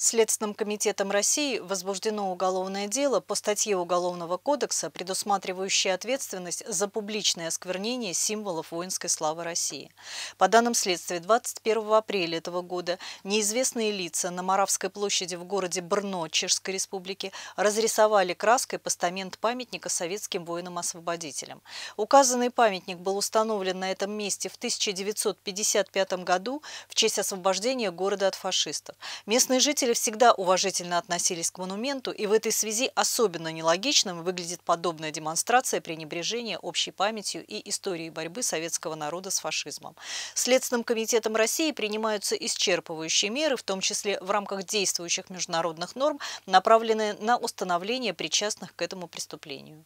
Следственным комитетом России возбуждено уголовное дело по статье Уголовного кодекса, предусматривающей ответственность за публичное осквернение символов воинской славы России. По данным следствия, 21 апреля этого года неизвестные лица на Маравской площади в городе Брно Чешской Республики разрисовали краской постамент памятника советским воинам-освободителям. Указанный памятник был установлен на этом месте в 1955 году в честь освобождения города от фашистов. Местные жители Жители всегда уважительно относились к монументу, и в этой связи особенно нелогичным выглядит подобная демонстрация пренебрежения общей памятью и историей борьбы советского народа с фашизмом. Следственным комитетом России принимаются исчерпывающие меры, в том числе в рамках действующих международных норм, направленные на установление причастных к этому преступлению.